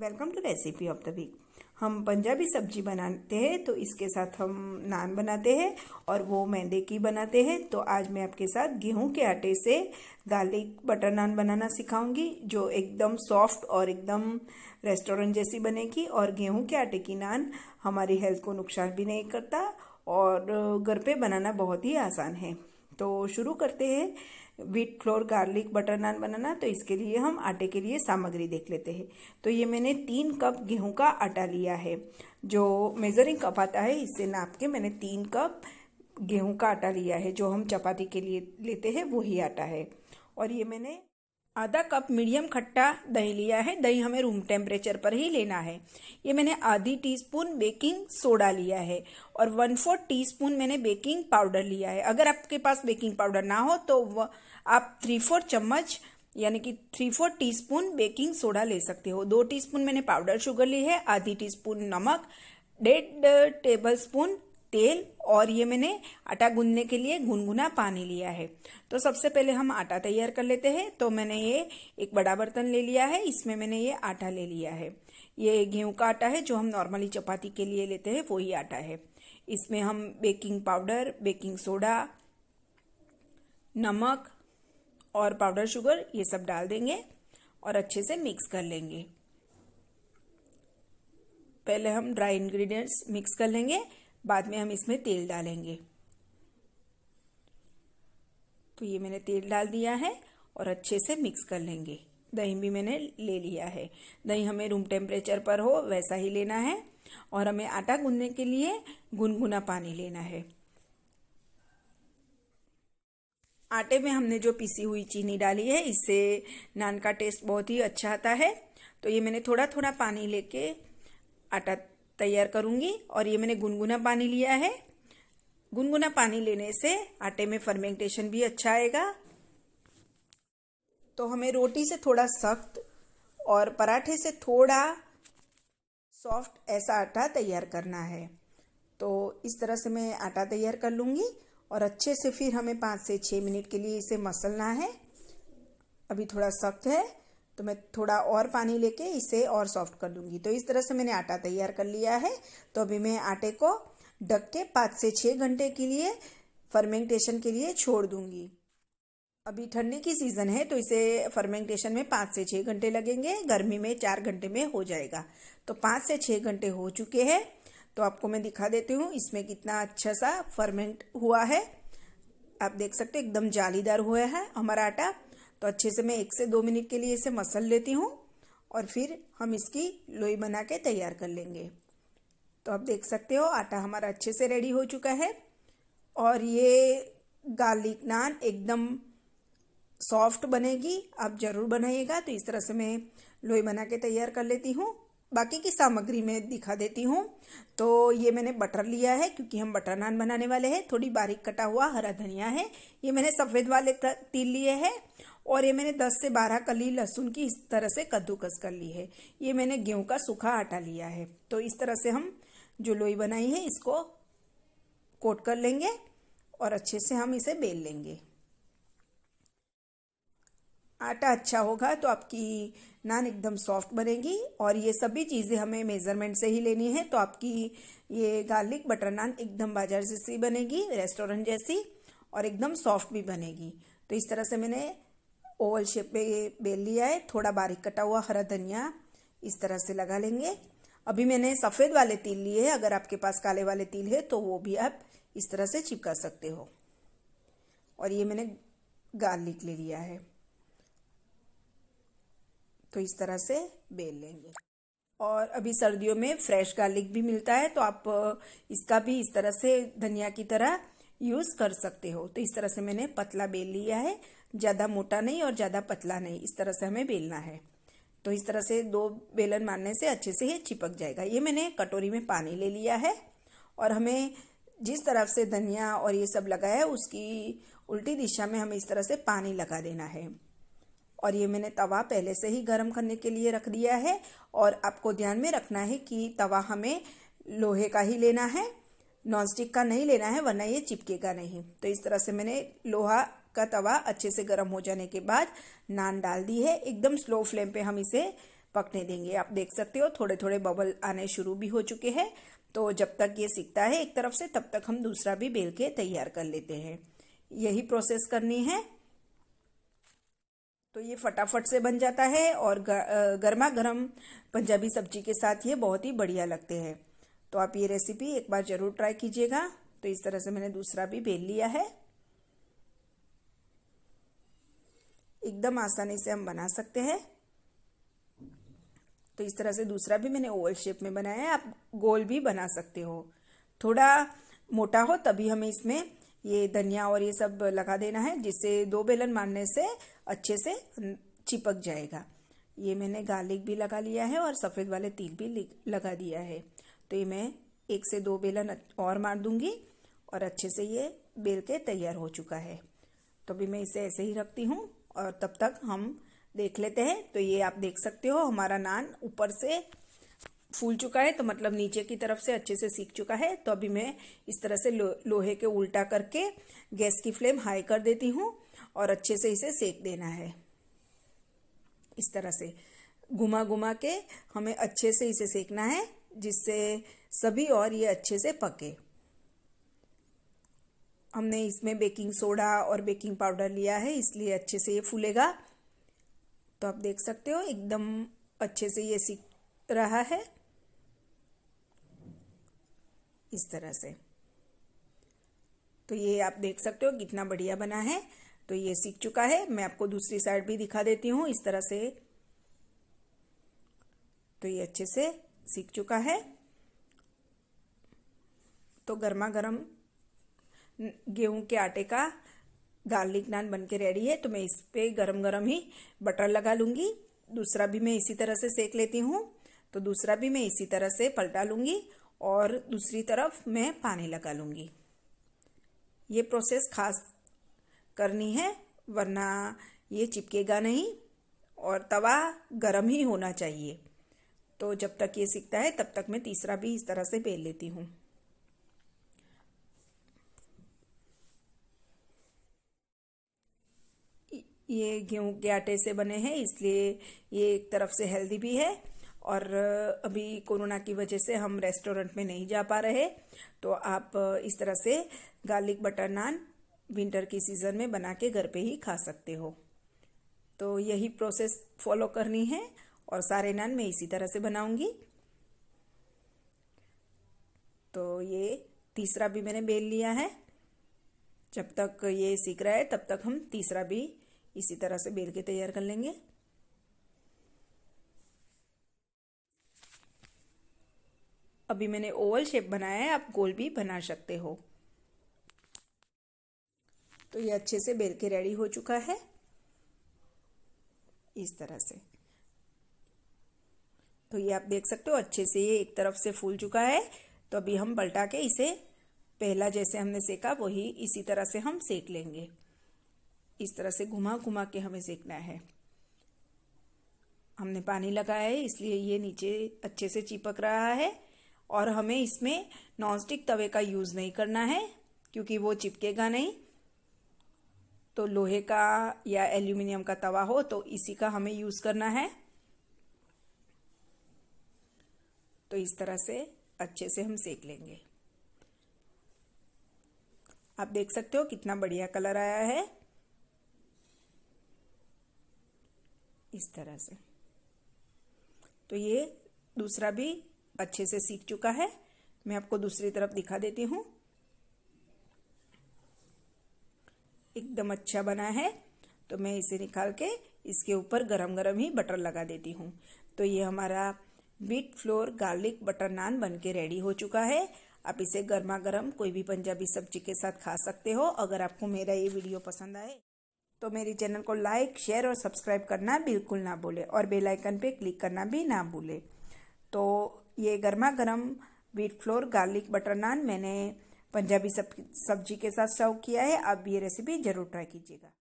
welcome to recipe of the week हम पंजाबी सब्जी बनाते हैं तो इसके साथ हम नान बनाते हैं और वो मैदे की बनाते हैं तो आज मैं आपके साथ गेहूं के आटे से गार्लिक बटर नान बनाना सिखाऊंगी जो एकदम सॉफ्ट और एकदम रेस्टोरेंट जैसी बनेगी और गेहूं के आटे की नान हमारी हेल्थ को नुकसान भी नहीं करता और घर पे बनाना बहुत ही आसान है तो शुरू करते हैं wheat flour garlic butter naan बनाना तो इसके लिए हम आटे के लिए सामग्री देख लेते हैं तो ये मैंने तीन कप गेहूं का आटा लिया है जो मेजरिंग कप आता है इससे नाप के मैंने तीन कप गेहूं का आटा लिया है जो हम चपाती के लिए लेते हैं वही आटा है और ये मैंने आधा कप मीडियम खट्टा दही लिया है दही हमें रूम टेम्परेचर पर ही लेना है ये मैंने आधी टीस्पून बेकिंग सोडा लिया है और वन फोर्थ टीस्पून मैंने बेकिंग पाउडर लिया है अगर आपके पास बेकिंग पाउडर ना हो तो आप थ्री फोर चम्मच यानी कि three four teaspoon baking soda ले सकते हो दो टीस्पून मैंने पाउडर शुगर ली है आधी टीस्पून नमक डेढ़ टेबल स्पून तेल और ये मैंने आटा गूंदने के लिए गुनगुना पानी लिया है तो सबसे पहले हम आटा तैयार कर लेते हैं तो मैंने ये एक बड़ा बर्तन ले लिया है इसमें मैंने ये आटा ले लिया है ये गेहूं का आटा है जो हम नॉर्मली चपाती के लिए लेते हैं वही आटा है इसमें हम बेकिंग पाउडर बेकिंग सोडा नमक और पाउडर शुगर ये सब डाल देंगे और अच्छे से मिक्स कर लेंगे पहले हम ड्राई इंग्रेडिएंट्स मिक्स कर लेंगे बाद में हम इसमें तेल डालेंगे तो ये मैंने तेल डाल दिया है और अच्छे से मिक्स कर लेंगे दही भी मैंने ले लिया है दही हमें रूम टेम्परेचर पर हो वैसा ही लेना है और हमें आटा गूंदने के लिए गुनगुना पानी लेना है आटे में हमने जो पीसी हुई चीनी डाली है इससे नान का टेस्ट बहुत ही अच्छा आता है तो ये मैंने थोड़ा थोड़ा पानी लेके आटा तैयार करूंगी और ये मैंने गुनगुना पानी लिया है गुनगुना पानी लेने से आटे में फर्मेंटेशन भी अच्छा आएगा तो हमें रोटी से थोड़ा सख्त और पराठे से थोड़ा सॉफ्ट ऐसा आटा तैयार करना है तो इस तरह से मैं आटा तैयार कर लूँगी और अच्छे से फिर हमें पाँच से छः मिनट के लिए इसे मसलना है अभी थोड़ा सख्त है तो मैं थोड़ा और पानी लेके इसे और सॉफ्ट कर दूंगी तो इस तरह से मैंने आटा तैयार कर लिया है तो अभी मैं आटे को ढक के पाँच से छः घंटे के लिए फर्मेंटेशन के लिए छोड़ दूंगी अभी ठंडी की सीज़न है तो इसे फर्मेंटेशन में पाँच से छः घंटे लगेंगे गर्मी में चार घंटे में हो जाएगा तो पाँच से छः घंटे हो चुके हैं तो आपको मैं दिखा देती हूँ इसमें कितना अच्छा सा फर्मेंट हुआ है आप देख सकते एकदम जालीदार हुआ है हमारा आटा तो अच्छे से मैं एक से दो मिनट के लिए इसे मसल लेती हूँ और फिर हम इसकी लोई बना के तैयार कर लेंगे तो आप देख सकते हो आटा हमारा अच्छे से रेडी हो चुका है और ये गार्लिक नान एकदम सॉफ्ट बनेगी आप ज़रूर बनाइएगा तो इस तरह से मैं लोई बना के तैयार कर लेती हूँ बाकी की सामग्री में दिखा देती हूँ तो ये मैंने बटर लिया है क्योंकि हम बटर नान बनाने वाले हैं थोड़ी बारीक कटा हुआ हरा धनिया है ये मैंने सफ़ेद वाले तिल लिए हैं और ये मैंने 10 से 12 कली लहसुन की इस तरह से कद्दूकस कर ली है ये मैंने गेहूं का सूखा आटा लिया है तो इस तरह से हम जो लोई बनाई है इसको कोट कर लेंगे और अच्छे से हम इसे बेल लेंगे आटा अच्छा होगा तो आपकी नान एकदम सॉफ्ट बनेगी और ये सभी चीज़ें हमें मेज़रमेंट से ही लेनी है तो आपकी ये गार्लिक बटर नान एकदम बाजार जैसी बनेगी रेस्टोरेंट जैसी और एकदम सॉफ्ट भी बनेगी तो इस तरह से मैंने ओवल शेप में बेल लिया है थोड़ा बारीक कटा हुआ हरा धनिया इस तरह से लगा लेंगे अभी मैंने सफ़ेद वाले तिल लिए हैं अगर आपके पास काले वाले तिल है तो वो भी आप इस तरह से चिपका सकते हो और ये मैंने गार्लिक ले लिया है तो इस तरह से बेल लेंगे और अभी सर्दियों में फ्रेश गार्लिक भी मिलता है तो आप इसका भी इस तरह से धनिया की तरह यूज़ कर सकते हो तो इस तरह से मैंने पतला बेल लिया है ज़्यादा मोटा नहीं और ज़्यादा पतला नहीं इस तरह से हमें बेलना है तो इस तरह से दो बेलन मारने से अच्छे से ये चिपक जाएगा ये मैंने कटोरी में पानी ले लिया है और हमें जिस तरफ से धनिया और ये सब लगाया है उसकी उल्टी दिशा में हमें इस तरह से पानी लगा देना है और ये मैंने तवा पहले से ही गर्म करने के लिए रख दिया है और आपको ध्यान में रखना है कि तवा हमें लोहे का ही लेना है नॉनस्टिक का नहीं लेना है वरना ये चिपकेगा नहीं तो इस तरह से मैंने लोहा का तवा अच्छे से गर्म हो जाने के बाद नान डाल दी है एकदम स्लो फ्लेम पे हम इसे पकने देंगे आप देख सकते हो थोड़े थोड़े बबल आने शुरू भी हो चुके हैं तो जब तक ये सीखता है एक तरफ से तब तक हम दूसरा भी बेल के तैयार कर लेते हैं यही प्रोसेस करनी है तो ये फटाफट से बन जाता है और गर्मा गर्म पंजाबी सब्जी के साथ ये बहुत ही बढ़िया लगते हैं तो आप ये रेसिपी एक बार ज़रूर ट्राई कीजिएगा तो इस तरह से मैंने दूसरा भी बेल लिया है एकदम आसानी से हम बना सकते हैं तो इस तरह से दूसरा भी मैंने ओवल शेप में बनाया है आप गोल भी बना सकते हो थोड़ा मोटा हो तभी हमें इसमें ये धनिया और ये सब लगा देना है जिससे दो बेलन मारने से अच्छे से चिपक जाएगा ये मैंने गार्लिक भी लगा लिया है और सफ़ेद वाले तिल भी लगा दिया है तो ये मैं एक से दो बेलन और मार दूंगी और अच्छे से ये बेल के तैयार हो चुका है तो अभी मैं इसे ऐसे ही रखती हूँ और तब तक हम देख लेते हैं तो ये आप देख सकते हो हमारा नान ऊपर से फूल चुका है तो मतलब नीचे की तरफ से अच्छे से सीख चुका है तो अभी मैं इस तरह से लो, लोहे के उल्टा करके गैस की फ्लेम हाई कर देती हूँ और अच्छे से इसे सेक देना है इस तरह से घुमा घुमा के हमें अच्छे से इसे सेकना है जिससे सभी और ये अच्छे से पके हमने इसमें बेकिंग सोडा और बेकिंग पाउडर लिया है इसलिए अच्छे से ये फूलेगा तो आप देख सकते हो एकदम अच्छे से ये सीख रहा है इस तरह से तो ये आप देख सकते हो कितना बढ़िया बना है तो ये सीख चुका है मैं आपको दूसरी साइड भी दिखा देती हूँ इस तरह से तो ये अच्छे से सीख चुका है तो गर्मा गर्म गेहूं के आटे का गार्लिक नान बन के रेडी है तो मैं इस पर गरम गरम ही बटर लगा लूँगी दूसरा भी मैं इसी तरह से सेक लेती हूँ तो दूसरा भी मैं इसी तरह से पलटा लूँगी और दूसरी तरफ मैं पानी लगा लूँगी ये प्रोसेस खास करनी है वरना ये चिपकेगा नहीं और तवा गर्म ही होना चाहिए तो जब तक ये सीखता है तब तक मैं तीसरा भी इस तरह से बेल लेती हूँ ये गेहूं के आटे से बने हैं इसलिए ये एक तरफ से हेल्दी भी है और अभी कोरोना की वजह से हम रेस्टोरेंट में नहीं जा पा रहे तो आप इस तरह से गार्लिक बटर नान विंटर की सीज़न में बना के घर पे ही खा सकते हो तो यही प्रोसेस फॉलो करनी है और सारे नान मैं इसी तरह से बनाऊंगी तो ये तीसरा भी मैंने बेल लिया है जब तक ये सीख रहा है तब तक हम तीसरा भी इसी तरह से बेल के तैयार कर लेंगे अभी मैंने ओवल शेप बनाया है आप गोल भी बना सकते हो तो ये अच्छे से बेल के रेडी हो चुका है इस तरह से तो ये आप देख सकते हो अच्छे से ये एक तरफ से फूल चुका है तो अभी हम पलटा के इसे पहला जैसे हमने सेका वही इसी तरह से हम सेक लेंगे इस तरह से घुमा घुमा के हमें सेकना है हमने पानी लगाया है इसलिए ये नीचे अच्छे से चिपक रहा है और हमें इसमें नॉनस्टिक तवे का यूज़ नहीं करना है क्योंकि वो चिपकेगा नहीं तो लोहे का या एल्यूमिनियम का तवा हो तो इसी का हमें यूज़ करना है तो इस तरह से अच्छे से हम सेक लेंगे आप देख सकते हो कितना बढ़िया कलर आया है इस तरह से तो ये दूसरा भी अच्छे से सीख चुका है मैं आपको दूसरी तरफ दिखा देती हूँ एकदम अच्छा बना है तो मैं इसे निकाल के इसके ऊपर गरम गरम ही बटर लगा देती हूँ तो ये हमारा wheat flour garlic butter naan बन के रेडी हो चुका है आप इसे गर्मा गर्म कोई भी पंजाबी सब्जी के साथ खा सकते हो अगर आपको मेरा ये वीडियो पसंद आए तो मेरे चैनल को लाइक शेयर और सब्सक्राइब करना बिल्कुल ना भूले और बेलाइकन पे क्लिक करना भी ना भूले तो ये गर्मा गर्म wheat flour garlic butter naan मैंने पंजाबी सब्जी के साथ सर्व किया है आप ये रेसिपी ज़रूर ट्राई कीजिएगा